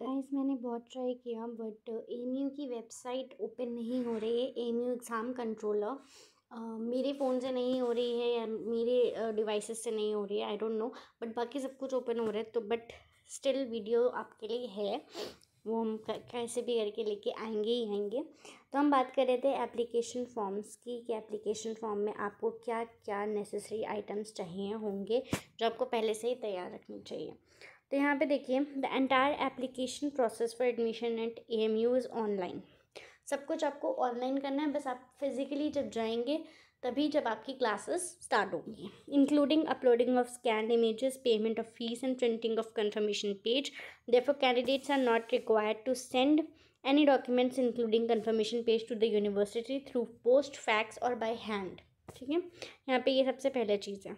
guys मैंने बहुत try किया बट एम की वेबसाइट ओपन नहीं हो रही है एम एग्ज़ाम कंट्रोलर Uh, मेरे फ़ोन से नहीं हो रही है या मेरे डिवाइसेस uh, से नहीं हो रही है आई डोंट नो बट बाकी सब कुछ ओपन हो रहा है तो बट स्टिल वीडियो आपके लिए है वो हम कैसे भी करके लेके आएंगे ही आएंगे तो हम बात कर रहे थे एप्लीकेशन फॉर्म्स की कि एप्लीकेशन फॉर्म में आपको क्या क्या नेसेसरी आइटम्स चाहिए होंगे जो आपको पहले से ही तैयार रखनी चाहिए तो यहाँ पे देखिए the entire application process for admission at A M U is online सब कुछ आपको ऑनलाइन करना है बस आप फिज़िकली जब जाएंगे तभी जब आपकी क्लासेस स्टार्ट होंगी including uploading of scan images payment of fees and printing of confirmation page therefore candidates are not required to send any documents including confirmation page to the university through post fax और by hand ठीक है यहाँ पे ये सबसे पहला चीज़ है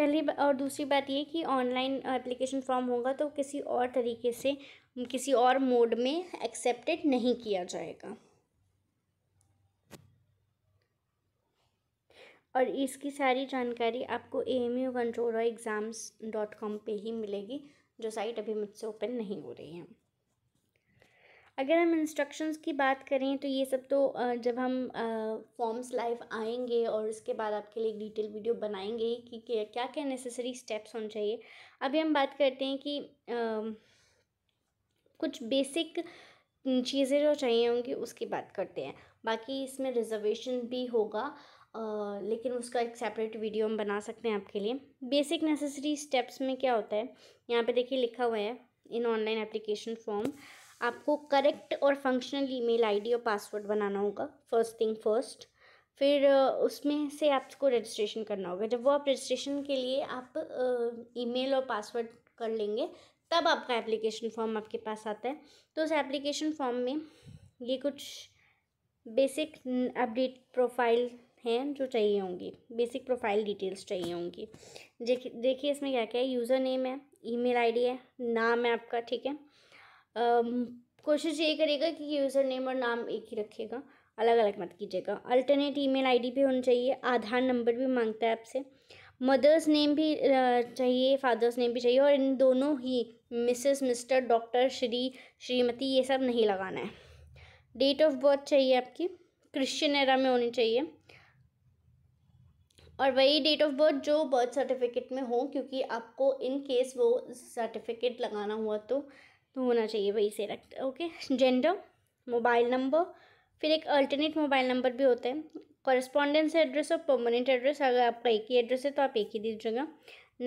पहली और दूसरी बात ये कि ऑनलाइन एप्लीकेशन फॉर्म होगा तो किसी और तरीके से किसी और मोड में एक्सेप्टेड नहीं किया जाएगा और इसकी सारी जानकारी आपको A M U control exams dot com पर ही मिलेगी जो साइट अभी मुझसे ओपन नहीं हो रही है अगर हम इंस्ट्रक्शंस की बात करें तो ये सब तो जब हम फॉर्म्स लाइव आएंगे और उसके बाद आपके लिए एक डिटेल वीडियो बनाएंगे कि क्या क्या नेसेसरी स्टेप्स होने चाहिए अभी हम बात करते हैं कि आ, कुछ बेसिक चीज़ें जो चाहिए होंगी उसकी बात करते हैं बाकी इसमें रिजर्वेशन भी होगा आ, लेकिन उसका एक सेपरेट वीडियो हम बना सकते हैं आपके लिए बेसिक नेसेसरी स्टेप्स में क्या होता है यहाँ पर देखिए लिखा हुआ है इन ऑनलाइन एप्लीकेशन फॉर्म आपको करेक्ट और फंक्शनल ईमेल आईडी और पासवर्ड बनाना होगा फर्स्ट थिंग फर्स्ट फिर उसमें से आपको रजिस्ट्रेशन करना होगा जब वो आप रजिस्ट्रेशन के लिए आप ईमेल और पासवर्ड कर लेंगे तब आपका एप्लीकेशन फॉर्म आपके पास आता है तो उस एप्लीकेशन फॉर्म में ये कुछ बेसिक अपडेट प्रोफाइल हैं जो चाहिए होंगी बेसिक प्रोफाइल डिटेल्स चाहिए होंगी देखिए इसमें क्या क्या है यूज़र नेम है ईमेल आईडी है नाम है आपका ठीक है कोशिश ये करेगा कि यूज़र नेम और नाम एक ही रखेगा अलग अलग मत कीजिएगा अल्टरनेट ईमेल आईडी भी होनी चाहिए आधार नंबर भी मांगता है आपसे मदर्स नेम भी चाहिए फादर्स नेम भी चाहिए और इन दोनों ही Mrs mister doctor Shri Shrimati ये सब नहीं लगाना है डेट ऑफ बर्थ चाहिए आपकी क्रिश्चियन एरा में होनी चाहिए और वही डेट ऑफ बर्थ जो बर्थ सर्टिफिकेट में हो क्योंकि आपको इन केस वो सर्टिफिकेट लगाना हुआ तो तो होना चाहिए वही से रख ओके जेंडर मोबाइल नंबर फिर एक अल्टरनेट मोबाइल नंबर भी होता है कॉरेस्पॉन्डेंस एड्रेस और परमानेंट एड्रेस अगर आपका एक ही एड्रेस है तो आप एक ही दीजिएगा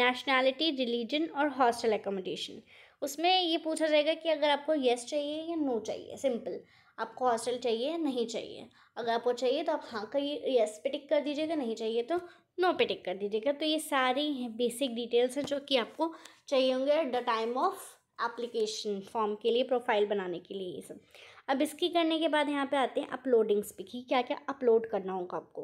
नेशनैलिटी रिलीजन और हॉस्टल एकोमोडेशन उसमें ये पूछा जाएगा कि अगर आपको येस चाहिए या नो चाहिए सिंपल आपको हॉस्टल चाहिए या नहीं चाहिए अगर आपको चाहिए तो आप हाँ का येस पे टिक कर दीजिएगा नहीं चाहिए तो नो पे टिक कर दीजिएगा तो ये सारी बेसिक डिटेल्स हैं जो कि आपको चाहिए होंगे at the time of application form के लिए प्रोफाइल बनाने के लिए ये सब अब इसकी करने के बाद यहाँ पे आते हैं अपलोडिंग्स पे कि क्या क्या अपलोड करना होगा आपको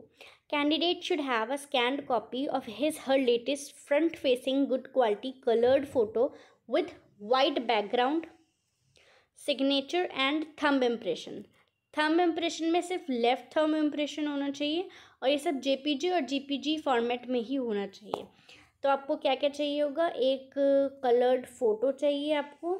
candidate should have a scanned copy of his her latest front facing good quality coloured photo with white background signature and thumb impression thumb impression में सिर्फ लेफ़्ट थंब इम्प्रेशन होना चाहिए और ये सब जेपीजी और जीपीजी फॉर्मेट में ही होना चाहिए तो आपको क्या क्या चाहिए होगा एक कलर्ड फ़ोटो चाहिए आपको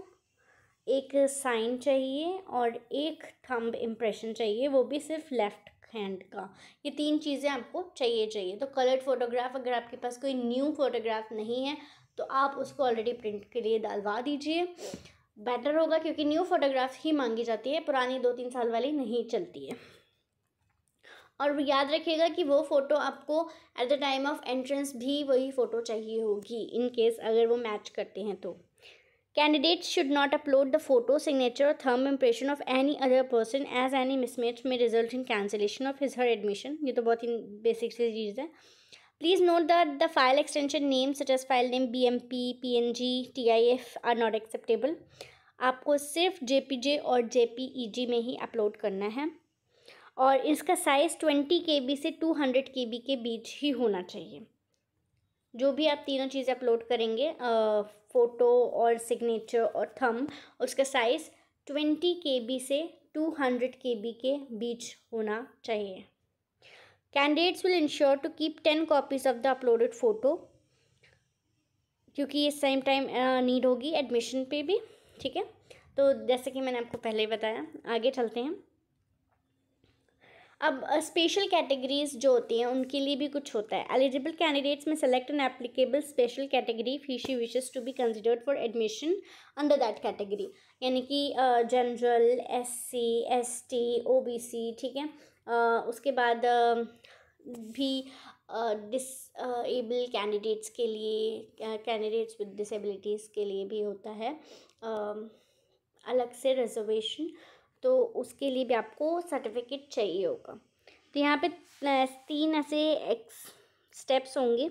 एक साइन चाहिए और एक थंब इम्प्रेशन चाहिए वो भी सिर्फ लेफ़्ट हैंड का ये तीन चीज़ें आपको चाहिए चाहिए तो कलर्ड फ़ोटोग्राफ अगर आपके पास कोई न्यू फ़ोटोग्राफ नहीं है तो आप उसको ऑलरेडी प्रिंट के लिए डालवा दीजिए बेटर होगा क्योंकि न्यू फ़ोटोग्राफ ही मांगी जाती है पुरानी दो तीन साल वाली नहीं चलती है और याद रखिएगा कि वो फ़ोटो आपको at the time of entrance भी वही फ़ोटो चाहिए होगी इन केस अगर वो मैच करते हैं तो candidate should not upload the photo signature और थर्म impression of any other person as any mismatch may result in cancellation of his her admission ये तो बहुत ही बेसिक सी चीज़ है please note that the file extension name such as file name B M P P N G T I F are not acceptable आपको सिर्फ J P जे और जे पी ई जी में ही अपलोड करना है और इसका साइज़ ट्वेंटी के बी से two hundred K B के बीच ही होना चाहिए जो भी आप तीनों चीज़ें अपलोड करेंगे फ़ोटो और सिग्नेचर और थम उसका साइज़ ट्वेंटी के बी से टू हंड्रेड के बी के बीच होना चाहिए candidates will ensure to keep ten copies of the uploaded photo क्योंकि ये सेम टाइम नीड होगी एडमिशन पे भी ठीक है तो जैसे कि मैंने आपको पहले ही बताया आगे चलते हैं अब स्पेशल कैटेगरीज जो होती हैं उनके लिए भी कुछ होता है eligible candidates may select an applicable special category if she wishes to be considered for admission under that category यानी कि general S C S T O B C ठीक है uh, उसके बाद uh, भी डिसबल uh, कैंडिडेट्स के लिए candidates with disabilities के लिए भी होता है अलग से रिजर्वेशन तो उसके लिए भी आपको सर्टिफिकेट चाहिए होगा तो यहाँ पे तीन ऐसे एक्स स्टेप्स होंगे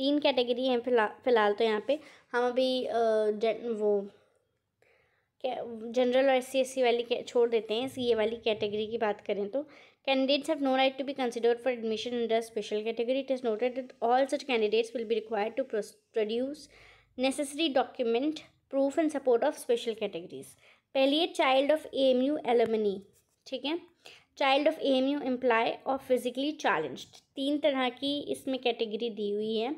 तीन कैटेगरी हैं फिलहाल फिलहाल तो यहाँ पे हम अभी जन वो जनरल और एस सी वाली छोड़ देते हैं सी ए वाली कैटेगरी की बात करें तो candidates have no right to be consider for admission in special category it is noted all such candidates will be required to produce necessary document proof in support of special categories पहली है child of M U alumni ठीक है child of M U employ और physically challenge तीन तरह की इसमें category दी हुई है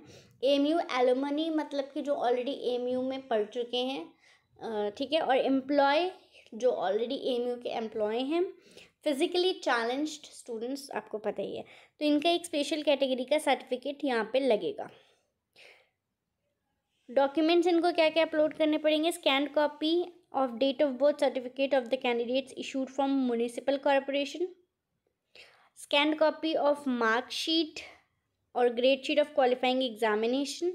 एम यू एलमनी मतलब कि जो ऑलरेडी एम यू में पढ़ चुके हैं ठीक है और एम्प्लॉय जो ऑलरेडी एम यू के एम्प्लॉय हैं फिजिकली चैलेंज्ड स्टूडेंट्स आपको पता ही है तो इनका एक स्पेशल कैटेगरी का सर्टिफिकेट यहाँ पे लगेगा डॉक्यूमेंट्स इनको क्या क्या अपलोड करने पड़ेंगे scanned copy of date of birth certificate of the candidates issued from municipal corporation scanned copy of marksheet और grade sheet of qualifying examination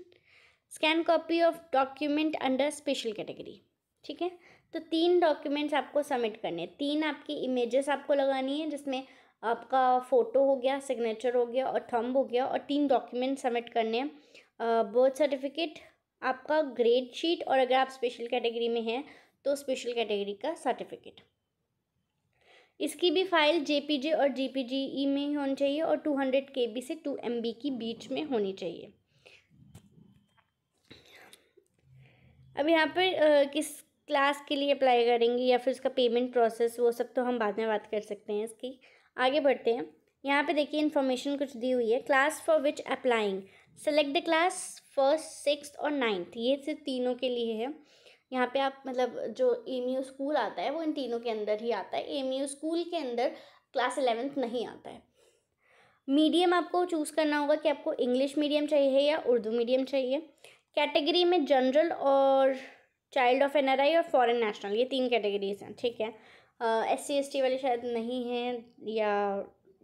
scan copy of document under special category ठीक है तो तीन documents आपको submit करने हैं तीन आपकी इमेजेस आपको लगानी है जिसमें आपका फ़ोटो हो गया सिग्नेचर हो गया और थम्ब हो गया और तीन डॉक्यूमेंट सबमिट करने हैं बर्थ सर्टिफिकेट आपका ग्रेड शीट और अगर आप स्पेशल कैटेगरी में हैं तो स्पेशल कैटेगरी का सर्टिफिकेट इसकी भी फाइल जेपीजे और ई e में ही होनी चाहिए और टू हंड्रेड के बी से टू एम बी की बीच में होनी चाहिए अब यहाँ पर किस क्लास के लिए अप्लाई करेंगे या फिर उसका पेमेंट प्रोसेस वो सब तो हम बाद में बात कर सकते हैं इसकी आगे बढ़ते हैं यहाँ पे देखिए इन्फॉर्मेशन कुछ दी हुई है class for which applying select the class first six और नाइन्थ ये सिर्फ तीनों के लिए है यहाँ पे आप मतलब जो एम यू स्कूल आता है वो इन तीनों के अंदर ही आता है एम यू स्कूल के अंदर क्लास एलेवेंथ नहीं आता है मीडियम आपको चूज़ करना होगा कि आपको इंग्लिश मीडियम चाहिए या उर्दू मीडियम चाहिए कैटेगरी में जनरल और चाइल्ड ऑफ एन और फॉरेन नेशनल ये तीन कैटेगरीज हैं ठीक है एस सी एस टी वाले शायद नहीं हैं या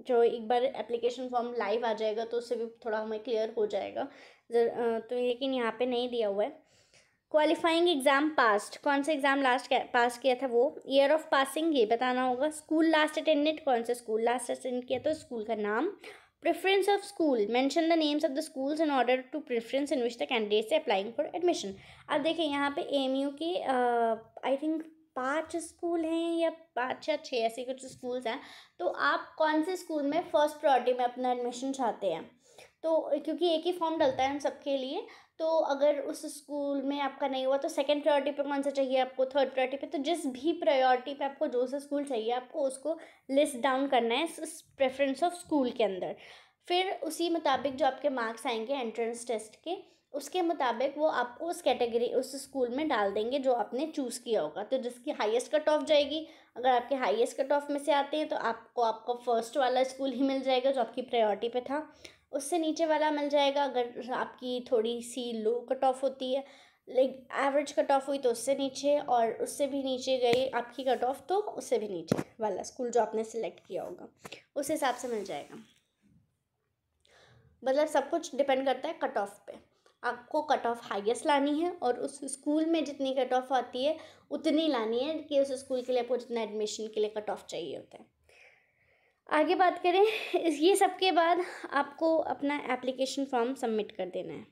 जो एक बार एप्लीकेशन फॉर्म लाइव आ जाएगा तो उससे भी थोड़ा हमें क्लियर हो जाएगा तो लेकिन यहाँ पे नहीं दिया हुआ है क्वालिफाइंग एग्ज़ाम पास्ट कौन सा एग्ज़ाम लास्ट पास किया था वो ईयर ऑफ पासिंग ये बताना होगा स्कूल लास्ट अटेंडेड कौन सा स्कूल लास्ट अटेंड किया तो स्कूल का नाम preference of school mention the names of the schools in order to preference in which the candidates applying for admission अब देखें यहाँ पे एम यू के आई थिंक पाँच स्कूल हैं या पाँच या छः ऐसे कुछ स्कूल्स हैं तो आप कौन से स्कूल में फर्स्ट प्रायोरिटी में अपना एडमिशन चाहते हैं तो क्योंकि एक ही फॉर्म डलता है हम सबके लिए तो अगर उस स्कूल में आपका नहीं हुआ तो सेकेंड प्रायोरिटी पे कौन सा चाहिए आपको थर्ड प्रायोरिटी पे तो जिस भी प्रायोरिटी पे आपको जो सा स्कूल चाहिए आपको उसको लिस्ट डाउन करना है इस प्रेफरेंस ऑफ स्कूल के अंदर फिर उसी मुताबिक जो आपके मार्क्स आएंगे एंट्रेंस टेस्ट के उसके मुताबिक वो आपको उस कैटेगरी उस स्कूल में डाल देंगे जो आपने चूज़ किया होगा तो जिसकी हाईएस्ट कट ऑफ जाएगी अगर आपके हाईएस्ट कट ऑफ में से आते हैं तो आपको आपका फर्स्ट वाला स्कूल ही मिल जाएगा जो आपकी प्रायोरिटी पे था उससे नीचे वाला मिल जाएगा अगर आपकी थोड़ी सी लो कट ऑफ होती है लाइक एवरेज कट ऑफ हुई तो उससे नीचे और उससे भी नीचे गई आपकी कट ऑफ तो उससे भी नीचे वाला स्कूल जो आपने सिलेक्ट किया होगा उस हिसाब से मिल जाएगा मतलब सब कुछ डिपेंड करता है कट ऑफ पे आपको कट ऑफ हाईएस्ट लानी है और उस स्कूल में जितनी कट ऑफ आती है उतनी लानी है कि उस स्कूल के लिए आपको जितना एडमिशन के लिए कट ऑफ चाहिए होता है आगे बात करें ये सब के बाद आपको अपना एप्लीकेशन फॉर्म सबमिट कर देना है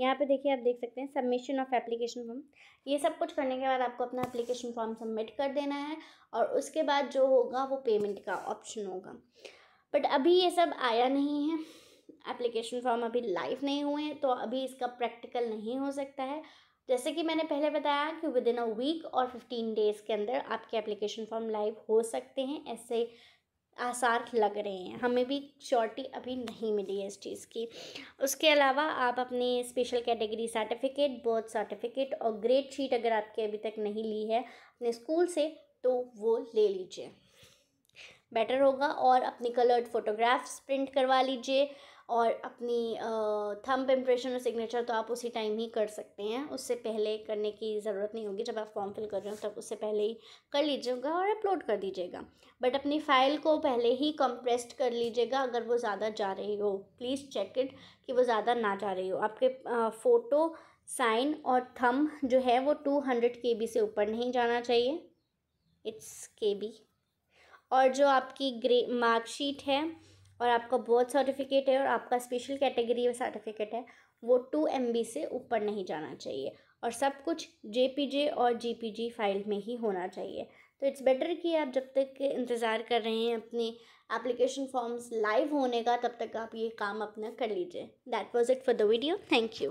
यहाँ पे देखिए आप देख सकते हैं सबमिशन ऑफ एप्लीकेशन फॉर्म ये सब कुछ करने के बाद आपको अपना एप्लीकेशन फॉर्म सबमिट कर देना है और उसके बाद जो होगा वो पेमेंट का ऑप्शन होगा बट अभी ये सब आया नहीं है एप्लीकेशन फॉर्म अभी लाइव नहीं हुए हैं तो अभी इसका प्रैक्टिकल नहीं हो सकता है जैसे कि मैंने पहले बताया कि विद इन अ वीक और फिफ्टीन डेज़ के अंदर आपके एप्लीकेशन फॉर्म लाइव हो सकते हैं ऐसे आसार लग रहे हैं हमें भी श्योरिटी अभी नहीं मिली है इस चीज़ की उसके अलावा आप अपने special category certificate birth certificate और ग्रेड शीट अगर आपके अभी तक नहीं ली है अपने स्कूल से तो वो ले लीजिए बेटर होगा और अपनी कलर्ड फ़ोटोग्राफ्स प्रिंट करवा लीजिए और अपनी थंब इम्प्रेशन और सिग्नेचर तो आप उसी टाइम ही कर सकते हैं उससे पहले करने की ज़रूरत नहीं होगी जब आप फॉर्म फिल कर रहे हो तब उससे पहले ही कर लीजिएगा और अपलोड कर दीजिएगा बट अपनी फ़ाइल को पहले ही कंप्रेस्ड कर लीजिएगा अगर वो ज़्यादा जा रही हो प्लीज़ चेक इट कि वो ज़्यादा ना जा रही हो आपके फ़ोटो साइन और थम जो है वो टू हंड्रेड के बी से ऊपर नहीं जाना चाहिए इट्स के बी और जो आपकी ग्रे मार्कशीट है और आपका बर्थ सर्टिफिकेट है और आपका स्पेशल कैटेगरी में सर्टिफिकेट है वो टू एम से ऊपर नहीं जाना चाहिए और सब कुछ जे और जी फाइल में ही होना चाहिए तो इट्स बेटर कि आप जब तक इंतज़ार कर रहे हैं अपने एप्लीकेशन फॉर्म्स लाइव होने का तब तक आप ये काम अपना कर लीजिए that was it for the video thank you